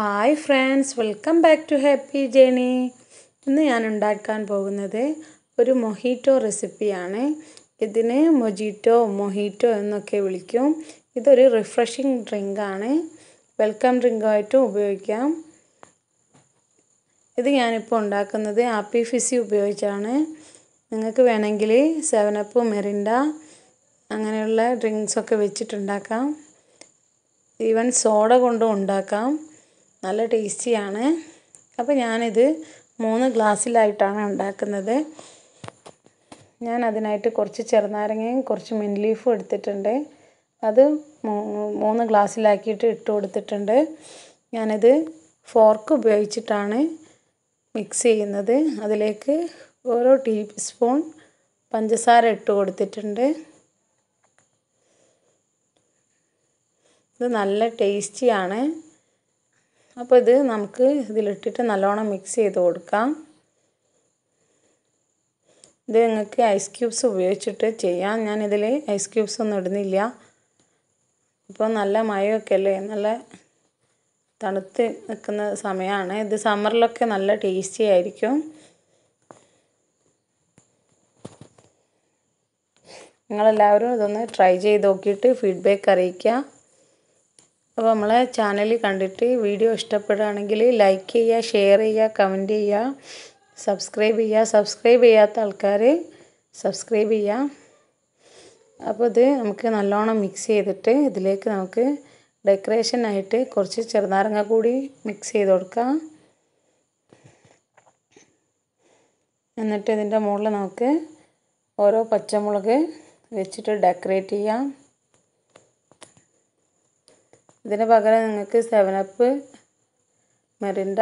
hi friends welcome back to happy journey ഇന്ന് ഞാൻ ഉണ്ടാക്കാൻ പോകുന്നത് ഒരു മൊഹീറ്റോ റെസിപ്പിയാണ് ഇതിന് മൊജീറ്റോ മൊഹീറ്റോ എന്നൊക്കെ വിളിക്കും ഇതൊരു റിഫ്രഷിംഗ് ഡ്രിങ്കാണ് വെൽക്കം ഡ്രിങ്കായിട്ടും ഉപയോഗിക്കാം ഇത് ഞാനിപ്പോൾ ഉണ്ടാക്കുന്നത് ആപ്പി ഫിസി ഉപയോഗിച്ചാണ് നിങ്ങൾക്ക് വേണമെങ്കിൽ സെവനപ്പ് മെറിൻഡ അങ്ങനെയുള്ള ഡ്രിങ്ക്സൊക്കെ വെച്ചിട്ടുണ്ടാക്കാം ഈവൻ സോഡ കൊണ്ടും ഉണ്ടാക്കാം നല്ല ടേസ്റ്റിയാണ് അപ്പോൾ ഞാനിത് മൂന്ന് ഗ്ലാസ്സിലായിട്ടാണ് ഉണ്ടാക്കുന്നത് ഞാൻ അതിനായിട്ട് കുറച്ച് ചെറുനാരങ്ങയും കുറച്ച് മിൻ ലീഫും എടുത്തിട്ടുണ്ട് അത് മൂന്ന് ഗ്ലാസ്സിലാക്കിയിട്ട് ഇട്ട് കൊടുത്തിട്ടുണ്ട് ഞാനത് ഫോർക്ക് ഉപയോഗിച്ചിട്ടാണ് മിക്സ് ചെയ്യുന്നത് അതിലേക്ക് ഓരോ ടീസ്പൂൺ പഞ്ചസാര ഇട്ട് കൊടുത്തിട്ടുണ്ട് ഇത് നല്ല ടേസ്റ്റിയാണ് അപ്പോൾ ഇത് നമുക്ക് ഇതിലിട്ടിട്ട് നല്ലോണം മിക്സ് ചെയ്ത് കൊടുക്കാം ഇത് നിങ്ങൾക്ക് ഐസ് ക്യൂബ്സ് ഉപയോഗിച്ചിട്ട് ചെയ്യാം ഞാനിതിൽ ഐസ് ക്യൂബ്സ് ഒന്നും ഇടുന്നില്ല ഇപ്പോൾ നല്ല മഴയൊക്കെ അല്ലേ നല്ല തണുത്ത് നിൽക്കുന്ന സമയമാണ് ഇത് സമ്മറിലൊക്കെ നല്ല ടേസ്റ്റി ആയിരിക്കും നിങ്ങളെല്ലാവരും ഇതൊന്ന് ട്രൈ ചെയ്ത് നോക്കിയിട്ട് ഫീഡ്ബാക്ക് അറിയിക്കുക അപ്പോൾ നമ്മളെ ചാനൽ കണ്ടിട്ട് വീഡിയോ ഇഷ്ടപ്പെടുകയാണെങ്കിൽ ലൈക്ക് ചെയ്യുക ഷെയർ ചെയ്യുക കമൻറ്റ് ചെയ്യുക സബ്സ്ക്രൈബ് ചെയ്യുക സബ്സ്ക്രൈബ് ചെയ്യാത്ത ആൾക്കാർ സബ്സ്ക്രൈബ് ചെയ്യുക അപ്പോൾ ഇത് നമുക്ക് നല്ലോണം മിക്സ് ചെയ്തിട്ട് ഇതിലേക്ക് നമുക്ക് ഡെക്കറേഷനായിട്ട് കുറച്ച് ചെറുനാരങ്ങ കൂടി മിക്സ് ചെയ്ത് കൊടുക്കാം എന്നിട്ട് ഇതിൻ്റെ മുകളിൽ നമുക്ക് ഓരോ പച്ചമുളക് വെച്ചിട്ട് ഡെക്കറേറ്റ് ചെയ്യാം ഇതിന് പകരം നിങ്ങൾക്ക് സെവനപ്പ് മെറിൻഡ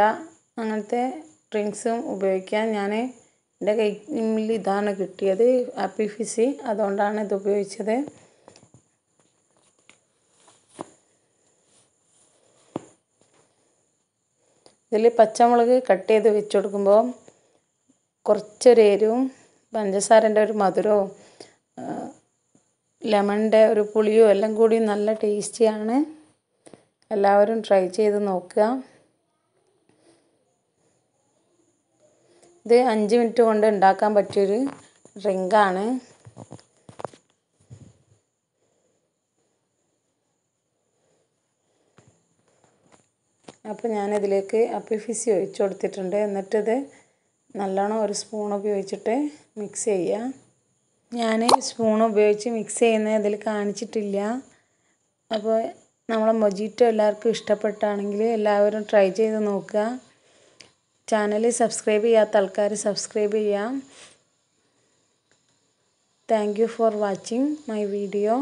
അങ്ങനത്തെ ഡ്രിങ്ക്സും ഉപയോഗിക്കാം ഞാൻ എൻ്റെ കൈമിൽ ഇതാണ് കിട്ടിയത് ആപ്പി ഫിസി അതുകൊണ്ടാണ് ഇത് ഉപയോഗിച്ചത് ഇതിൽ പച്ചമുളക് കട്ട് ചെയ്ത് വെച്ച് കൊടുക്കുമ്പോൾ കുറച്ചൊരു എരിവും പഞ്ചസാരൻ്റെ ഒരു മധുരവും ലെമണിൻ്റെ ഒരു പുളിയും എല്ലാം കൂടി നല്ല ടേസ്റ്റിയാണ് എല്ലാവരും ട്രൈ ചെയ്ത് നോക്കുക ഇത് അഞ്ച് മിനിറ്റ് കൊണ്ട് ഉണ്ടാക്കാൻ പറ്റിയൊരു ഡ്രിങ്കാണ് അപ്പോൾ ഞാനിതിലേക്ക് ഫിസി ഒഴിച്ചു കൊടുത്തിട്ടുണ്ട് എന്നിട്ടിത് നല്ലോണം ഒരു സ്പൂൺ ഉപയോഗിച്ചിട്ട് മിക്സ് ചെയ്യുക ഞാൻ സ്പൂൺ ഉപയോഗിച്ച് മിക്സ് ചെയ്യുന്നത് ഇതിൽ കാണിച്ചിട്ടില്ല അപ്പോൾ നമ്മളെ മൊജീറ്റോ എല്ലാവർക്കും ഇഷ്ടപ്പെട്ടാണെങ്കിൽ എല്ലാവരും ട്രൈ ചെയ്ത് നോക്കുക ചാനൽ സബ്സ്ക്രൈബ് ചെയ്യാത്ത ആൾക്കാർ സബ്സ്ക്രൈബ് ചെയ്യാം thank for watching my video